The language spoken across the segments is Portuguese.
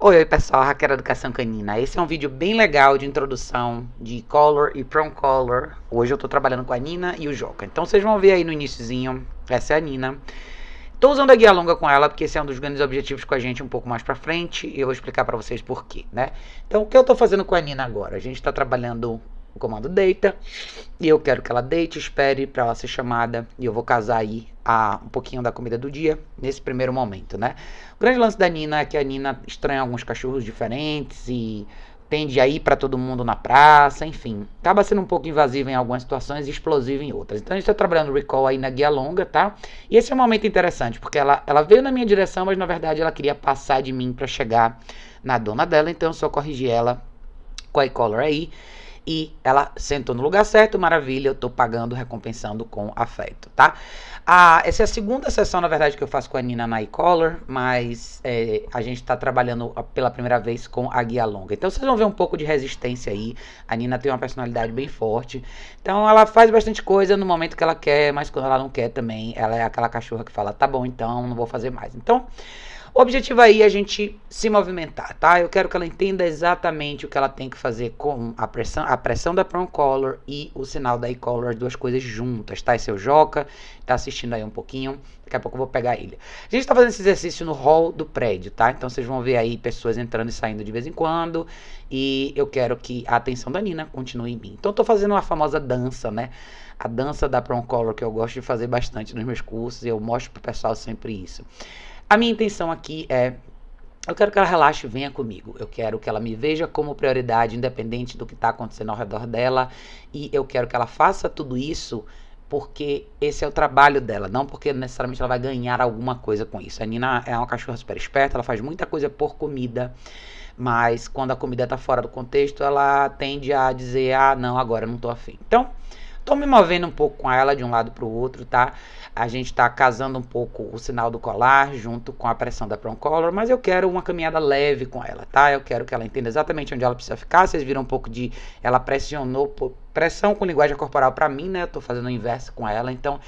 Oi, oi pessoal, Raquel Educação Canina. Esse é um vídeo bem legal de introdução de Color e Prom Color. Hoje eu tô trabalhando com a Nina e o Joca. Então vocês vão ver aí no iníciozinho, essa é a Nina. Tô usando a guia longa com ela porque esse é um dos grandes objetivos com a gente um pouco mais pra frente e eu vou explicar para vocês por quê, né? Então o que eu tô fazendo com a Nina agora? A gente tá trabalhando o comando deita, e eu quero que ela deite, espere para ela ser chamada, e eu vou casar aí a, um pouquinho da comida do dia nesse primeiro momento, né? O grande lance da Nina é que a Nina estranha alguns cachorros diferentes e tende a ir para todo mundo na praça, enfim. Acaba sendo um pouco invasiva em algumas situações e explosiva em outras. Então a gente está trabalhando o recall aí na guia longa, tá? E esse é um momento interessante, porque ela, ela veio na minha direção, mas na verdade ela queria passar de mim para chegar na dona dela, então eu só corrigi ela com a e aí e ela sentou no lugar certo, maravilha, eu estou pagando, recompensando com afeto, tá? Ah, essa é a segunda sessão, na verdade, que eu faço com a Nina na E-collar, mas é, a gente está trabalhando pela primeira vez com a guia longa. Então vocês vão ver um pouco de resistência aí. A Nina tem uma personalidade bem forte, então ela faz bastante coisa no momento que ela quer, mas quando ela não quer também, ela é aquela cachorra que fala, tá bom, então não vou fazer mais. Então o objetivo aí é a gente se movimentar, tá? Eu quero que ela entenda exatamente o que ela tem que fazer com a pressão, a pressão da prong collar e o sinal da e-collar, as duas coisas juntas, tá? Esse é o Joca, tá assistindo aí um pouquinho, daqui a pouco eu vou pegar ele. A gente tá fazendo esse exercício no hall do prédio, tá? Então vocês vão ver aí pessoas entrando e saindo de vez em quando, e eu quero que a atenção da Nina continue em mim. Então eu tô fazendo uma famosa dança, né? A dança da prong collar que eu gosto de fazer bastante nos meus cursos, e eu mostro pro pessoal sempre isso. A minha intenção aqui é eu quero que ela relaxe e venha comigo. Eu quero que ela me veja como prioridade, independente do que está acontecendo ao redor dela. E eu quero que ela faça tudo isso porque esse é o trabalho dela, não porque necessariamente ela vai ganhar alguma coisa com isso. A Nina é uma cachorra super esperta, ela faz muita coisa por comida, mas quando a comida está fora do contexto, ela tende a dizer: ah, não, agora eu não estou afim. Então. Tô me movendo um pouco com ela de um lado para o outro, tá? A gente tá casando um pouco o sinal do colar junto com a pressão da Proncolor, mas eu quero uma caminhada leve com ela, tá? Eu quero que ela entenda exatamente onde ela precisa ficar. Vocês viram um pouco de ela pressionou pressão com linguagem corporal para mim, né? Eu tô fazendo o inverso com ela, então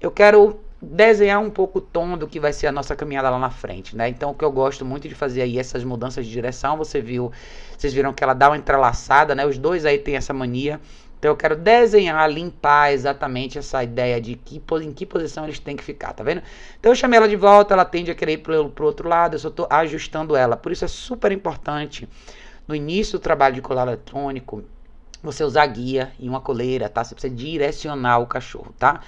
eu quero desenhar um pouco o tom do que vai ser a nossa caminhada lá na frente, né? Então o que eu gosto muito de fazer aí essas mudanças de direção, você viu, vocês viram que ela dá uma entrelaçada, né? Os dois aí tem essa mania então eu quero desenhar, limpar exatamente essa ideia de que, em que posição eles têm que ficar, tá vendo? Então eu chamei ela de volta, ela tende a querer ir pro, pro outro lado, eu só estou ajustando ela. Por isso é super importante no início do trabalho de colar eletrônico você usar guia e uma coleira, tá? Você precisa direcionar o cachorro, tá?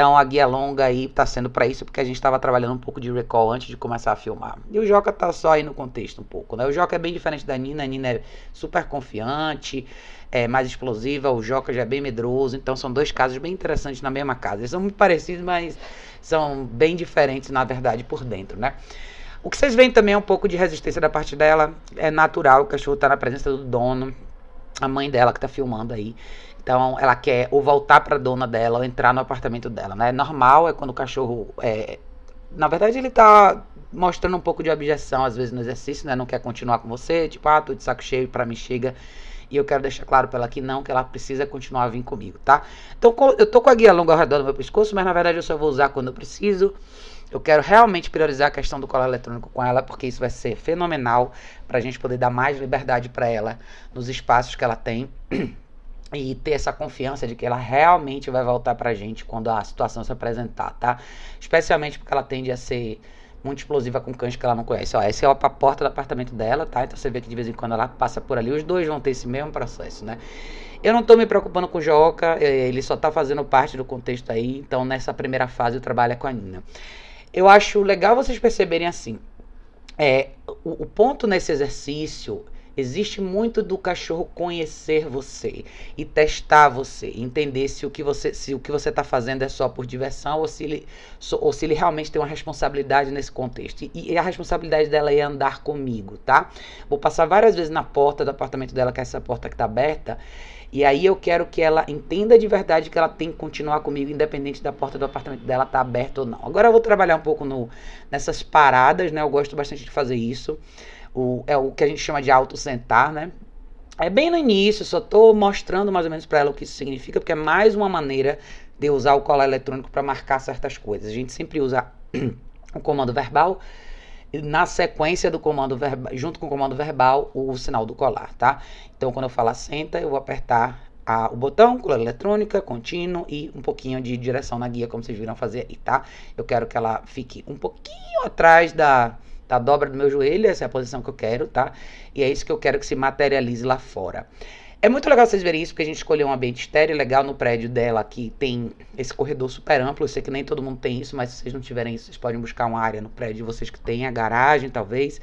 Então a guia longa aí tá sendo para isso, porque a gente estava trabalhando um pouco de recall antes de começar a filmar. E o Joca tá só aí no contexto um pouco, né? O Joca é bem diferente da Nina, a Nina é super confiante, é mais explosiva, o Joca já é bem medroso, então são dois casos bem interessantes na mesma casa. Eles são muito parecidos, mas são bem diferentes na verdade por dentro, né? O que vocês veem também é um pouco de resistência da parte dela, é natural, o cachorro tá na presença do dono, a mãe dela que tá filmando aí. Então, ela quer ou voltar para a dona dela ou entrar no apartamento dela, né? Normal é quando o cachorro é... na verdade ele tá mostrando um pouco de objeção às vezes no exercício, né? Não quer continuar com você, tipo, ah, tô de saco cheio, para mim chega. E eu quero deixar claro para ela que não, que ela precisa continuar a vir comigo, tá? Então, eu tô com a guia longa ao redor do meu pescoço, mas na verdade eu só vou usar quando eu preciso. Eu quero realmente priorizar a questão do colar eletrônico com ela, porque isso vai ser fenomenal para a gente poder dar mais liberdade para ela nos espaços que ela tem. e ter essa confiança de que ela realmente vai voltar pra gente quando a situação se apresentar, tá? Especialmente porque ela tende a ser muito explosiva com cães que ela não conhece. Ó, essa é a porta do apartamento dela, tá? Então você vê que de vez em quando ela passa por ali. Os dois vão ter esse mesmo processo, né? Eu não tô me preocupando com o Joca, é, ele só tá fazendo parte do contexto aí. Então nessa primeira fase eu trabalho é com a Nina. Eu acho legal vocês perceberem assim. É, o, o ponto nesse exercício Existe muito do cachorro conhecer você e testar você, entender se o que você se o que você está fazendo é só por diversão ou se, ele, ou se ele realmente tem uma responsabilidade nesse contexto. E, e a responsabilidade dela é andar comigo, tá? Vou passar várias vezes na porta do apartamento dela, que é essa porta que está aberta. E aí eu quero que ela entenda de verdade que ela tem que continuar comigo, independente da porta do apartamento dela estar tá aberta ou não. Agora eu vou trabalhar um pouco no, nessas paradas, né? Eu gosto bastante de fazer isso o, é o que a gente chama de auto-sentar, né? É bem no início, só estou mostrando mais ou menos para ela o que isso significa, porque é mais uma maneira de usar o colar eletrônico para marcar certas coisas. A gente sempre usa o comando verbal na sequência do comando verbal, junto com o comando verbal, o sinal do colar, tá? Então, quando eu falar senta, eu vou apertar a, o botão, colar eletrônica, contínuo e um pouquinho de direção na guia, como vocês viram fazer aí, tá? Eu quero que ela fique um pouquinho atrás da, tá? Dobra do meu joelho, essa é a posição que eu quero, tá? E é isso que eu quero que se materialize lá fora. É muito legal vocês verem isso, porque a gente escolheu um ambiente estéreo legal no prédio dela, que tem esse corredor super amplo. Eu sei que nem todo mundo tem isso, mas se vocês não tiverem isso, vocês podem buscar uma área no prédio de vocês que tem a garagem, talvez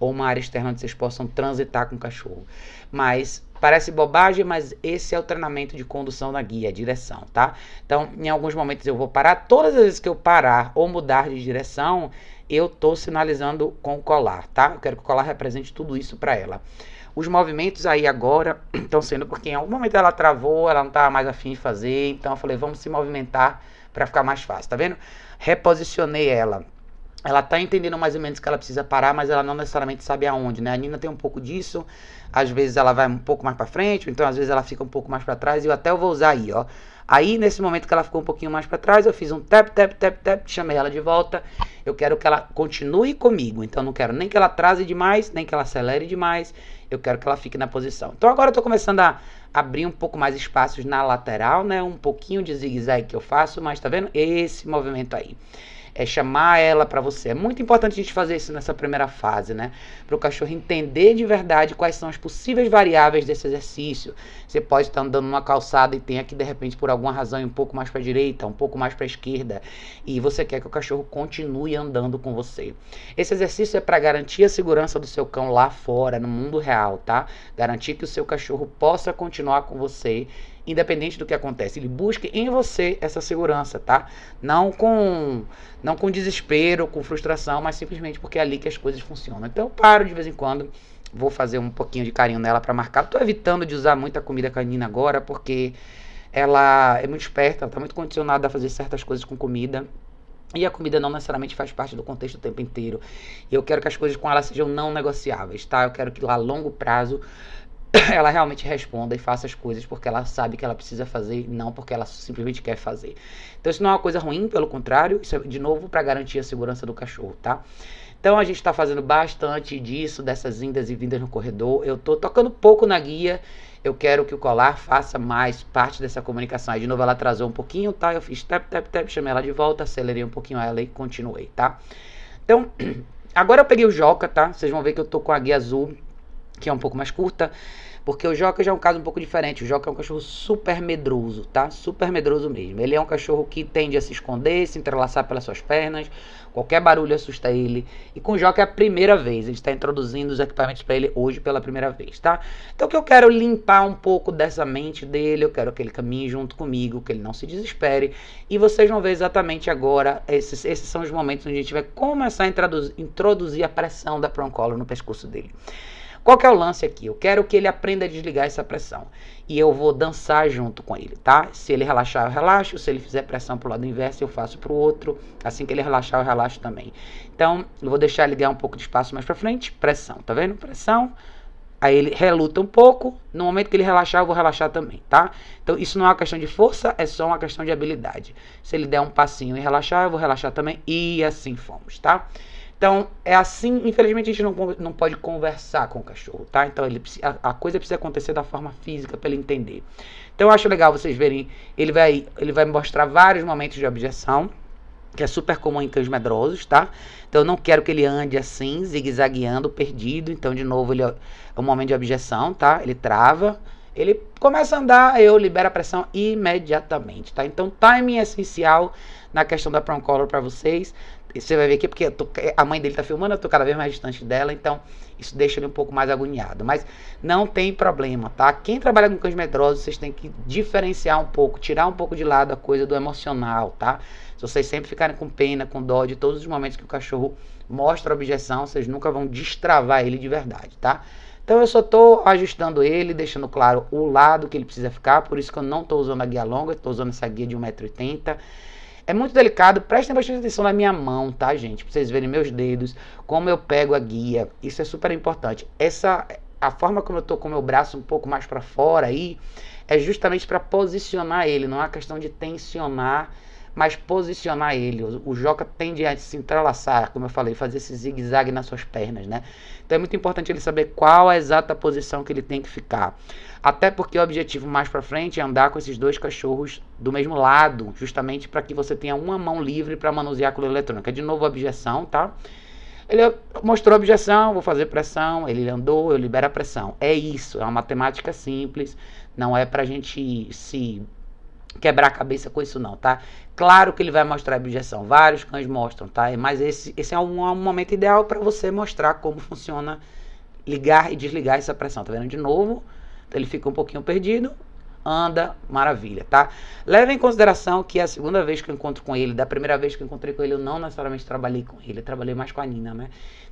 ou uma área externa onde vocês possam transitar com o cachorro. Mas parece bobagem, mas esse é o treinamento de condução na guia, direção, tá? Então, em alguns momentos eu vou parar, todas as vezes que eu parar ou mudar de direção, eu tô sinalizando com o colar, tá? Eu quero que o colar represente tudo isso para ela. Os movimentos aí agora estão sendo porque em algum momento ela travou, ela não tá mais afim de fazer, então eu falei, vamos se movimentar para ficar mais fácil, tá vendo? Reposicionei ela ela tá entendendo mais ou menos que ela precisa parar, mas ela não necessariamente sabe aonde, né? A Nina tem um pouco disso, às vezes ela vai um pouco mais para frente, então às vezes ela fica um pouco mais para trás, e eu até vou usar aí, ó. Aí nesse momento que ela ficou um pouquinho mais para trás, eu fiz um tap tap tap tap, chamei ela de volta. Eu quero que ela continue comigo, então não quero nem que ela atrase demais, nem que ela acelere demais. Eu quero que ela fique na posição. Então agora eu tô começando a abrir um pouco mais espaços na lateral, né? Um pouquinho de zigue-zague que eu faço, mas tá vendo? Esse movimento aí é chamar ela para você. É muito importante a gente fazer isso nessa primeira fase, né? Para o cachorro entender de verdade quais são as possíveis variáveis desse exercício. Você pode estar andando numa calçada e tem aqui de repente por alguma razão um pouco mais para direita, um pouco mais para esquerda, e você quer que o cachorro continue andando com você. Esse exercício é para garantir a segurança do seu cão lá fora, no mundo real, tá? Garantir que o seu cachorro possa continuar com você independente do que acontece. Ele busque em você essa segurança, tá? Não com não com desespero, com frustração, mas simplesmente porque é ali que as coisas funcionam. Então eu paro de vez em quando, vou fazer um pouquinho de carinho nela para marcar. Tô evitando de usar muita comida canina agora porque ela é muito esperta, ela tá muito condicionada a fazer certas coisas com comida. E a comida não necessariamente faz parte do contexto o tempo inteiro. E eu quero que as coisas com ela sejam não negociáveis, tá? Eu quero que lá a longo prazo ela realmente responda e faça as coisas porque ela sabe que ela precisa fazer não porque ela simplesmente quer fazer. Então isso não é uma coisa ruim, pelo contrário, isso é de novo para garantir a segurança do cachorro, tá? Então a gente está fazendo bastante disso, dessas indas e vindas no corredor. Eu tô tocando pouco na guia. Eu quero que o colar faça mais parte dessa comunicação. Aí de novo ela atrasou um pouquinho, tá? Eu fiz tap, tap, tap, chamei ela de volta, acelerei um pouquinho ela e continuei, tá? Então, agora eu peguei o Joca, tá? Vocês vão ver que eu tô com a guia azul que é um pouco mais curta, porque o Joca já é um caso um pouco diferente. O Joca é um cachorro super medroso, tá? Super medroso mesmo. Ele é um cachorro que tende a se esconder, se entrelaçar pelas suas pernas, qualquer barulho assusta ele. E com o Joca é a primeira vez, a gente está introduzindo os equipamentos para ele hoje pela primeira vez, tá? Então o que eu quero limpar um pouco dessa mente dele, eu quero que ele caminhe junto comigo, que ele não se desespere. E vocês vão ver exatamente agora, esses, esses são os momentos onde a gente vai começar a introduzir, introduzir a pressão da prong collar no pescoço dele. Qual que é o lance aqui? Eu quero que ele aprenda a desligar essa pressão. E eu vou dançar junto com ele, tá? Se ele relaxar, eu relaxo. Se ele fizer pressão pro lado inverso, eu faço pro outro. Assim que ele relaxar, eu relaxo também. Então, eu vou deixar ele ganhar um pouco de espaço mais pra frente. Pressão, tá vendo? Pressão. Aí ele reluta um pouco. No momento que ele relaxar, eu vou relaxar também, tá? Então isso não é uma questão de força, é só uma questão de habilidade. Se ele der um passinho e relaxar, eu vou relaxar também. E assim fomos, tá? Então, é assim, infelizmente a gente não, não pode conversar com o cachorro, tá? Então, ele, a, a coisa precisa acontecer da forma física para ele entender. Então, eu acho legal vocês verem, ele vai, ele vai mostrar vários momentos de objeção, que é super comum em cães medrosos, tá? Então, eu não quero que ele ande assim, zigue-zagueando, perdido. Então, de novo, ele é, é um momento de objeção, tá? Ele trava ele começa a andar, eu libero a pressão imediatamente, tá? Então, timing é essencial na questão da Proncolor para vocês. Você vai ver aqui, porque tô, a mãe dele tá filmando, eu tô cada vez mais distante dela, então isso deixa ele um pouco mais agoniado. Mas não tem problema, tá? Quem trabalha com cães medrosos, vocês têm que diferenciar um pouco, tirar um pouco de lado a coisa do emocional, tá? Se vocês sempre ficarem com pena, com dó de todos os momentos que o cachorro mostra objeção, vocês nunca vão destravar ele de verdade, tá? Então eu só estou ajustando ele, deixando claro o lado que ele precisa ficar, por isso que eu não estou usando a guia longa, estou usando essa guia de 1,80m. É muito delicado, prestem bastante atenção na minha mão, tá gente? Pra vocês verem meus dedos, como eu pego a guia, isso é super importante. Essa, a forma como eu tô com o meu braço um pouco mais para fora aí, é justamente para posicionar ele, não é uma questão de tensionar mas posicionar ele. O, o Joca tende a se entrelaçar, como eu falei, fazer esse zigue-zague nas suas pernas, né? Então é muito importante ele saber qual a exata posição que ele tem que ficar. Até porque o objetivo mais para frente é andar com esses dois cachorros do mesmo lado, justamente para que você tenha uma mão livre para manusear a coleira eletrônica. É de novo, objeção, tá? Ele mostrou objeção, vou fazer pressão, ele andou, eu libero a pressão. É isso, é uma matemática simples, não é para a gente se quebrar a cabeça com isso não, tá? Claro que ele vai mostrar a objeção, vários cães mostram, tá? Mas esse, esse é um, é um momento ideal para você mostrar como funciona ligar e desligar essa pressão, tá vendo? De novo, então ele fica um pouquinho perdido, anda, maravilha, tá? Leve em consideração que é a segunda vez que eu encontro com ele, da primeira vez que eu encontrei com ele, eu não necessariamente trabalhei com ele, eu trabalhei mais com a Nina, né?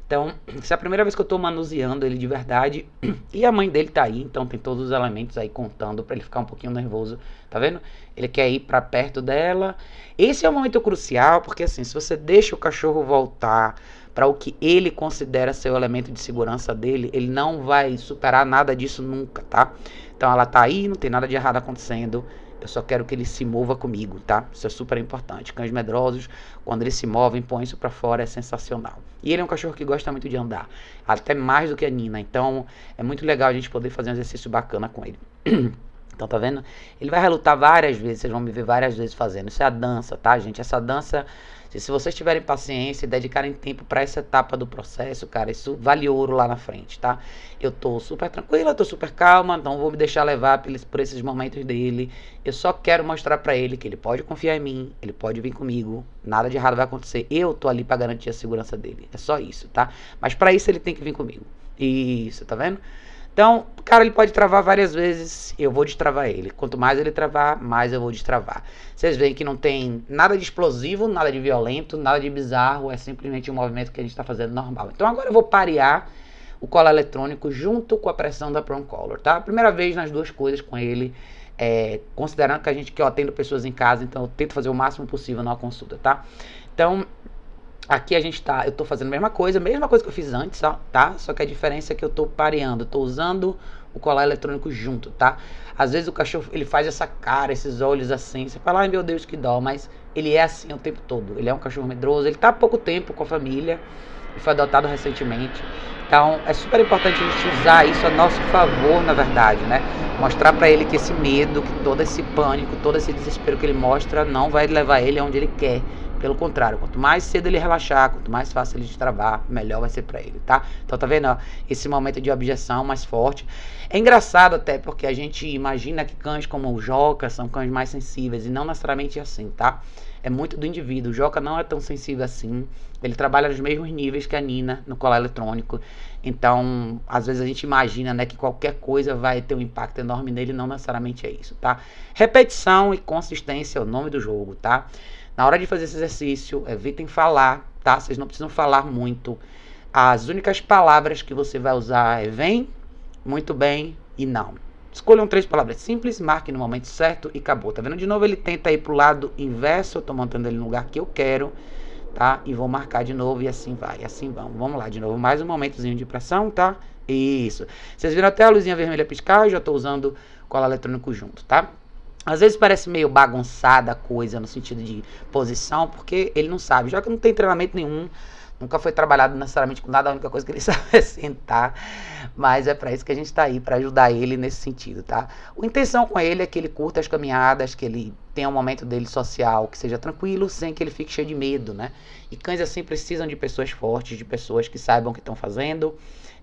Então, essa é a primeira vez que eu estou manuseando ele de verdade. E a mãe dele tá aí, então tem todos os elementos aí contando para ele ficar um pouquinho nervoso, tá vendo? Ele quer ir para perto dela. Esse é o momento crucial, porque assim, se você deixa o cachorro voltar para o que ele considera ser o elemento de segurança dele, ele não vai superar nada disso nunca, tá? Então ela tá aí, não tem nada de errado acontecendo. Eu só quero que ele se mova comigo, tá? Isso é super importante. Cães medrosos, quando eles se movem, põem isso para fora, é sensacional. E ele é um cachorro que gosta muito de andar, até mais do que a Nina. Então, é muito legal a gente poder fazer um exercício bacana com ele. Então, tá vendo? Ele vai relutar várias vezes, vocês vão me ver várias vezes fazendo. Isso é a dança, tá, gente? Essa dança, se vocês tiverem paciência e dedicarem tempo para essa etapa do processo, cara, isso vale ouro lá na frente, tá? Eu tô super tranquila, tô super calma, não vou me deixar levar por esses momentos dele. Eu só quero mostrar para ele que ele pode confiar em mim, ele pode vir comigo, nada de errado vai acontecer. Eu tô ali para garantir a segurança dele. É só isso, tá? Mas para isso ele tem que vir comigo. Isso, tá vendo? Então, cara, ele pode travar várias vezes, eu vou destravar ele. Quanto mais ele travar, mais eu vou destravar. Vocês veem que não tem nada de explosivo, nada de violento, nada de bizarro, é simplesmente um movimento que a gente está fazendo normal. Então agora eu vou parear o cola eletrônico junto com a pressão da Prong Color, tá? Primeira vez nas duas coisas com ele, é, considerando que a gente que eu atendo pessoas em casa, então eu tento fazer o máximo possível na consulta, tá? Então, Aqui a gente tá, eu tô fazendo a mesma coisa, mesma coisa que eu fiz antes, ó, tá? Só que a diferença é que eu tô pareando, tô usando o colar eletrônico junto, tá? Às vezes o cachorro, ele faz essa cara, esses olhos assim, você fala, ai meu Deus, que dó, mas ele é assim o tempo todo. Ele é um cachorro medroso, ele tá há pouco tempo com a família, ele foi adotado recentemente. Então, é super importante a gente usar isso a nosso favor, na verdade, né? Mostrar para ele que esse medo, que todo esse pânico, todo esse desespero que ele mostra não vai levar ele aonde ele quer pelo contrário, quanto mais cedo ele relaxar, quanto mais fácil ele destravar, melhor vai ser para ele, tá? Então tá vendo, ó, esse momento de objeção mais forte. É engraçado até porque a gente imagina que cães como o Joca são cães mais sensíveis e não necessariamente assim, tá? É muito do indivíduo. O Joca não é tão sensível assim. Ele trabalha nos mesmos níveis que a Nina no colar eletrônico. Então, às vezes a gente imagina, né, que qualquer coisa vai ter um impacto enorme nele, não necessariamente é isso, tá? Repetição e consistência é o nome do jogo, tá? Na hora de fazer esse exercício, evitem falar, tá? Vocês não precisam falar muito. As únicas palavras que você vai usar é vem, muito bem e não. Escolham três palavras simples, marquem no momento certo e acabou. Tá vendo? De novo, ele tenta ir pro lado inverso. Eu tô montando ele no lugar que eu quero, tá? E vou marcar de novo e assim vai, assim vamos, Vamos lá de novo, mais um momentozinho de pressão, tá? Isso. Vocês viram até a luzinha vermelha piscar? Eu já tô usando cola eletrônico junto, tá? Às vezes parece meio bagunçada a coisa no sentido de posição, porque ele não sabe. Já que não tem treinamento nenhum, nunca foi trabalhado necessariamente com nada, a única coisa que ele sabe é sentar. Mas é para isso que a gente está aí, para ajudar ele nesse sentido, tá? A intenção com ele é que ele curta as caminhadas, que ele tenha um momento dele social que seja tranquilo, sem que ele fique cheio de medo, né? E cães assim precisam de pessoas fortes, de pessoas que saibam o que estão fazendo.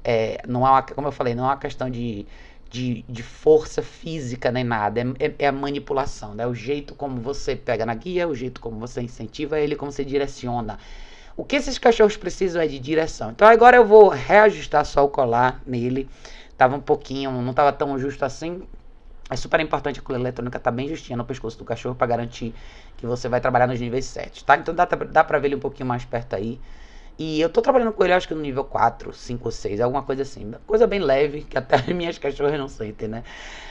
É, não há, como eu falei, não há questão de de, de força física nem nada, é, é, é a manipulação, né? o jeito como você pega na guia, o jeito como você incentiva é ele, como você direciona. O que esses cachorros precisam é de direção. Então agora eu vou reajustar só o colar nele. Tava um pouquinho, não tava tão justo assim. É super importante a cola eletrônica tá bem justinha no pescoço do cachorro para garantir que você vai trabalhar nos níveis 7, tá? Então dá, dá para ver ele um pouquinho mais perto aí. E eu tô trabalhando com ele, acho que no nível 4, 5 ou 6, alguma coisa assim. Coisa bem leve, que até minhas cachorras não sentem, né?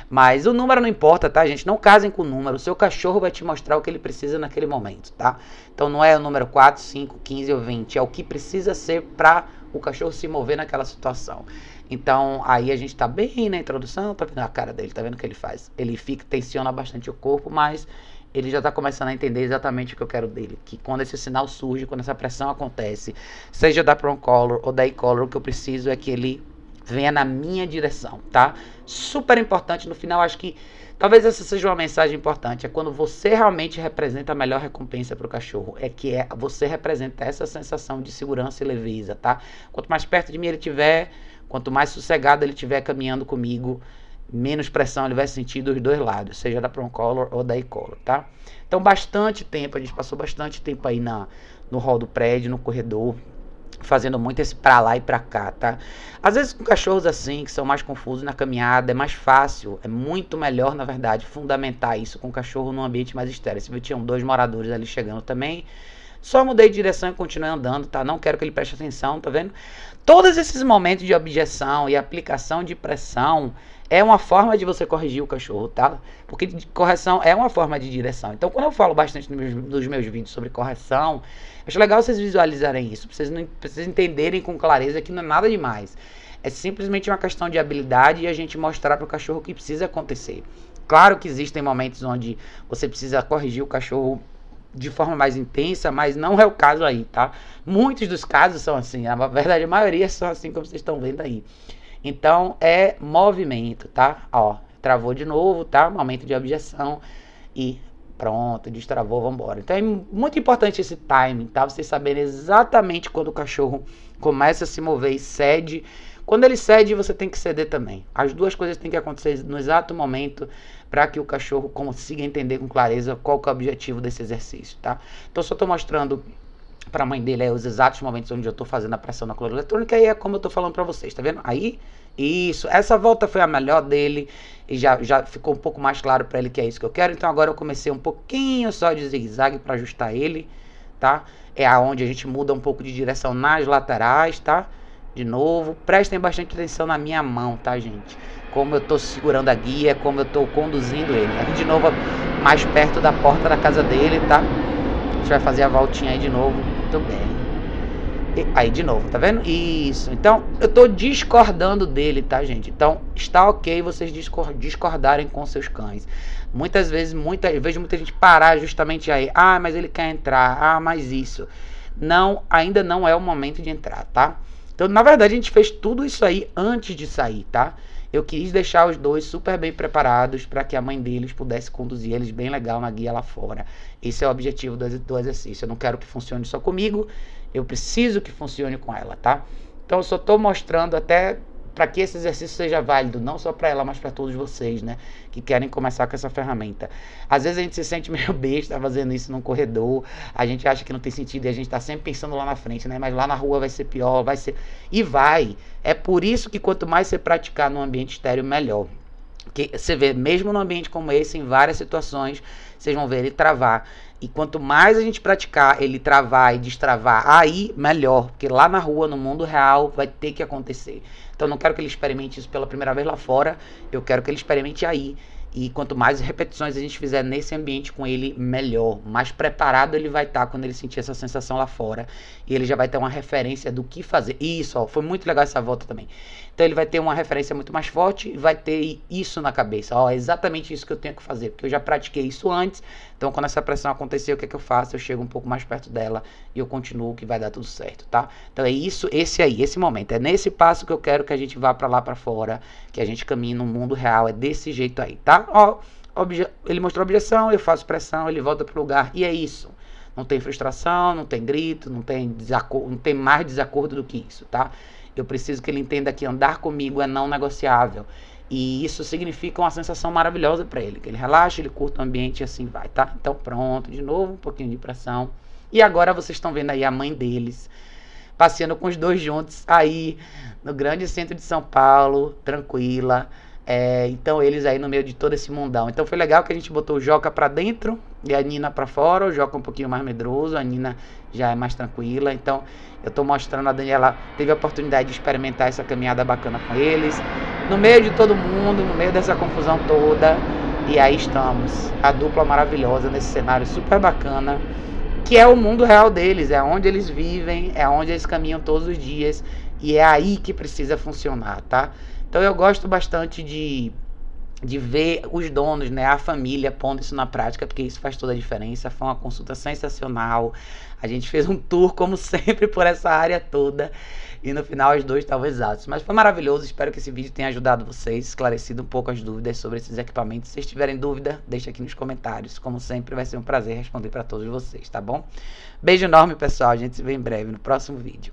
Mas o número não importa, tá, gente? Não casem com o número. O seu cachorro vai te mostrar o que ele precisa naquele momento, tá? Então não é o número 4, 5, 15 ou 20. É o que precisa ser pra o cachorro se mover naquela situação. Então, aí a gente tá bem na introdução, tá vendo a cara dele, tá vendo o que ele faz? Ele fica, tensiona bastante o corpo, mas ele já está começando a entender exatamente o que eu quero dele. Que quando esse sinal surge, quando essa pressão acontece, seja da Proncolor ou da E-Color, o que eu preciso é que ele venha na minha direção, tá? Super importante. No final, acho que talvez essa seja uma mensagem importante. É quando você realmente representa a melhor recompensa para o cachorro. É que é, você representa essa sensação de segurança e leveza, tá? Quanto mais perto de mim ele tiver, quanto mais sossegado ele tiver caminhando comigo, menos pressão ele vai sentir dos dois lados, seja da Proncolor ou da Ecolor, tá? Então, bastante tempo, a gente passou bastante tempo aí na, no hall do prédio, no corredor, fazendo muito esse pra lá e pra cá, tá? Às vezes com cachorros assim, que são mais confusos na caminhada, é mais fácil, é muito melhor, na verdade, fundamentar isso com o cachorro num ambiente mais estéreo. Se tinha dois moradores ali chegando também, só mudei de direção e continuei andando, tá? Não quero que ele preste atenção, tá vendo? Todos esses momentos de objeção e aplicação de pressão é uma forma de você corrigir o cachorro, tá? Porque correção é uma forma de direção. Então, quando eu falo bastante nos meus, nos meus vídeos sobre correção, acho legal vocês visualizarem isso, pra vocês, não, pra vocês entenderem com clareza que não é nada demais. É simplesmente uma questão de habilidade e a gente mostrar para o cachorro o que precisa acontecer. Claro que existem momentos onde você precisa corrigir o cachorro de forma mais intensa, mas não é o caso aí, tá? Muitos dos casos são assim, na verdade a maioria são assim como vocês estão vendo aí. Então é movimento, tá? Ó, travou de novo, tá? Momento de objeção e pronto, destravou, vamos embora. Então é muito importante esse timing, tá? Vocês saberem exatamente quando o cachorro começa a se mover e cede. Quando ele cede, você tem que ceder também. As duas coisas têm que acontecer no exato momento para que o cachorro consiga entender com clareza qual é o objetivo desse exercício, tá? Então só estou mostrando para a mãe dele é os exatos momentos onde eu estou fazendo a pressão na coluna eletrônica e é como eu estou falando para vocês, tá vendo? Aí, isso, essa volta foi a melhor dele e já, já ficou um pouco mais claro para ele que é isso que eu quero, então agora eu comecei um pouquinho só de zigue-zague para ajustar ele, tá? É aonde a gente muda um pouco de direção nas laterais, tá? De novo, prestem bastante atenção na minha mão, tá, gente? Como eu estou segurando a guia, como eu estou conduzindo ele. Aqui de novo, mais perto da porta da casa dele, tá? A gente vai fazer a voltinha aí de novo muito então, bem. É. E, aí, de novo, tá vendo? Isso. Então, eu tô discordando dele, tá, gente? Então, está ok vocês discordarem com seus cães. Muitas vezes, muita, eu vejo muita gente parar justamente aí. Ah, mas ele quer entrar. Ah, mas isso. Não, ainda não é o momento de entrar, tá? Então, na verdade, a gente fez tudo isso aí antes de sair, tá? Eu quis deixar os dois super bem preparados para que a mãe deles pudesse conduzir eles bem legal na guia lá fora. Esse é o objetivo do, do exercício. Eu não quero que funcione só comigo, eu preciso que funcione com ela, tá? Então eu só estou mostrando até para que esse exercício seja válido, não só para ela, mas para todos vocês, né? Que querem começar com essa ferramenta. Às vezes a gente se sente meio besta fazendo isso num corredor, a gente acha que não tem sentido e a gente está sempre pensando lá na frente, né? Mas lá na rua vai ser pior, vai ser. E vai. É por isso que quanto mais você praticar num ambiente estéreo, melhor. Que você vê, mesmo num ambiente como esse, em várias situações, vocês vão ver ele travar. E quanto mais a gente praticar ele travar e destravar, aí melhor, porque lá na rua, no mundo real, vai ter que acontecer. Então não quero que ele experimente isso pela primeira vez lá fora, eu quero que ele experimente aí. E quanto mais repetições a gente fizer nesse ambiente com ele, melhor. Mais preparado ele vai estar tá quando ele sentir essa sensação lá fora. E ele já vai ter uma referência do que fazer. E isso, ó, foi muito legal essa volta também. Então ele vai ter uma referência muito mais forte e vai ter isso na cabeça. Ó, é exatamente isso que eu tenho que fazer. Porque eu já pratiquei isso antes, então, quando essa pressão acontecer, o que é que eu faço? Eu chego um pouco mais perto dela e eu continuo que vai dar tudo certo, tá? Então, é isso, esse aí, esse momento. É nesse passo que eu quero que a gente vá para lá para fora, que a gente caminhe no mundo real. É desse jeito aí, tá? Ó, ele mostrou a objeção, eu faço pressão, ele volta pro lugar e é isso. Não tem frustração, não tem grito, não tem, desacordo, não tem mais desacordo do que isso, tá? Eu preciso que ele entenda que andar comigo é não negociável. E isso significa uma sensação maravilhosa para ele, que ele relaxa, ele curta o ambiente e assim vai, tá? Então pronto, de novo, um pouquinho de pressão. E agora vocês estão vendo aí a mãe deles passeando com os dois juntos aí no grande centro de São Paulo, tranquila. É, então eles aí no meio de todo esse mundão. Então foi legal que a gente botou o Joca pra dentro e a Nina pra fora. O Joca um pouquinho mais medroso, a Nina já é mais tranquila. Então eu tô mostrando a Daniela teve a oportunidade de experimentar essa caminhada bacana com eles. No meio de todo mundo, no meio dessa confusão toda. E aí estamos, a dupla maravilhosa nesse cenário super bacana, que é o mundo real deles, é onde eles vivem, é onde eles caminham todos os dias e é aí que precisa funcionar, tá? Então eu gosto bastante de, de ver os donos, né, a família pondo isso na prática, porque isso faz toda a diferença. Foi uma consulta sensacional. A gente fez um tour, como sempre, por essa área toda. E no final os dois estavam exatos. Mas foi maravilhoso. Espero que esse vídeo tenha ajudado vocês, esclarecido um pouco as dúvidas sobre esses equipamentos. Se vocês tiverem dúvida, deixa aqui nos comentários. Como sempre, vai ser um prazer responder para todos vocês, tá bom? Beijo enorme, pessoal. A gente se vê em breve no próximo vídeo.